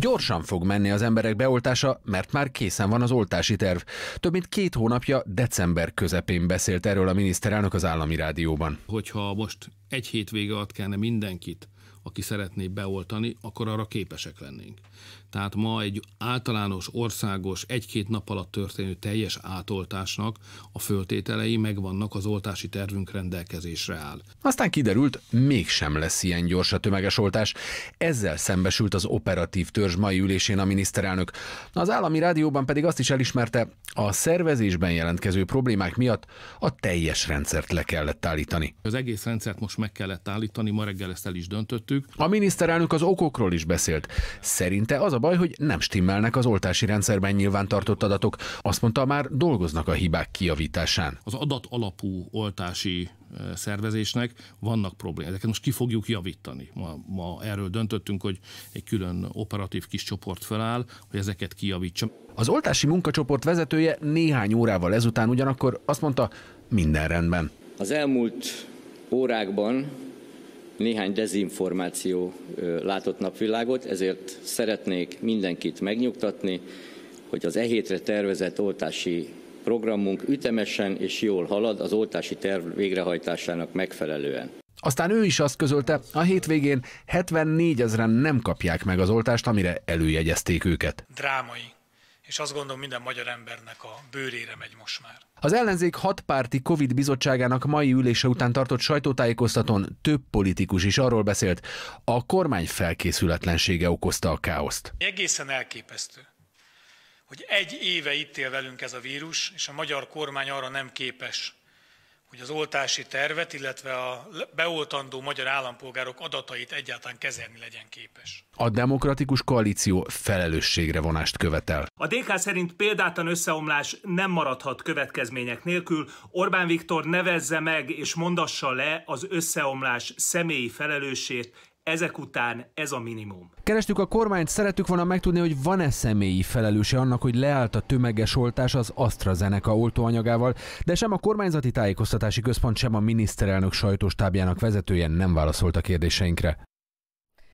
Gyorsan fog menni az emberek beoltása, mert már készen van az oltási terv. Több mint két hónapja december közepén beszélt erről a miniszterelnök az állami rádióban. Hogyha most egy hétvége alatt kellene mindenkit aki szeretné beoltani, akkor arra képesek lennénk. Tehát ma egy általános, országos, egy-két nap alatt történő teljes átoltásnak a föltételei megvannak, az oltási tervünk rendelkezésre áll. Aztán kiderült, mégsem lesz ilyen gyors a tömeges oltás. Ezzel szembesült az operatív törzs mai ülésén a miniszterelnök. Az állami rádióban pedig azt is elismerte, a szervezésben jelentkező problémák miatt a teljes rendszert le kellett állítani. Az egész rendszert most meg kellett állítani, ma reggel ezt el is döntöttük mellettük. A miniszterelnök az okokról is beszélt. Szerinte az a baj, hogy nem stimmelnek az oltási rendszerben nyilvántartott adatok. Azt mondta, már dolgoznak a hibák kijavításán. Az adat alapú oltási e, szervezésnek vannak problémák. Ezeket most ki fogjuk javítani. Ma, ma erről döntöttünk, hogy egy külön operatív kis csoport feláll, hogy ezeket kijavítsa. Az oltási munkacsoport vezetője néhány órával ezután ugyanakkor azt mondta, minden rendben. Az elmúlt órákban néhány dezinformáció látott napvilágot, ezért szeretnék mindenkit megnyugtatni, hogy az e hétre tervezett oltási programunk ütemesen és jól halad az oltási terv végrehajtásának megfelelően. Aztán ő is azt közölte, a hétvégén 74 ezeren nem kapják meg az oltást, amire előjegyezték őket. Drámai és azt gondolom minden magyar embernek a bőrére megy most már. Az ellenzék hatpárti Covid bizottságának mai ülése után tartott sajtótájékoztatón több politikus is arról beszélt, a kormány felkészületlensége okozta a káoszt. Egészen elképesztő, hogy egy éve itt él velünk ez a vírus, és a magyar kormány arra nem képes, hogy az oltási tervet, illetve a beoltandó magyar állampolgárok adatait egyáltalán kezelni legyen képes. A demokratikus koalíció felelősségre vonást követel. A DK szerint példátlan összeomlás nem maradhat következmények nélkül. Orbán Viktor nevezze meg és mondassa le az összeomlás személyi felelősét, ezek után ez a minimum. Kerestük a kormányt, szerettük volna megtudni, hogy van-e személyi felelőse annak, hogy leállt a tömeges oltás az AstraZeneca oltóanyagával, de sem a kormányzati tájékoztatási központ, sem a miniszterelnök sajtóstábjának vezetője nem válaszolt a kérdéseinkre.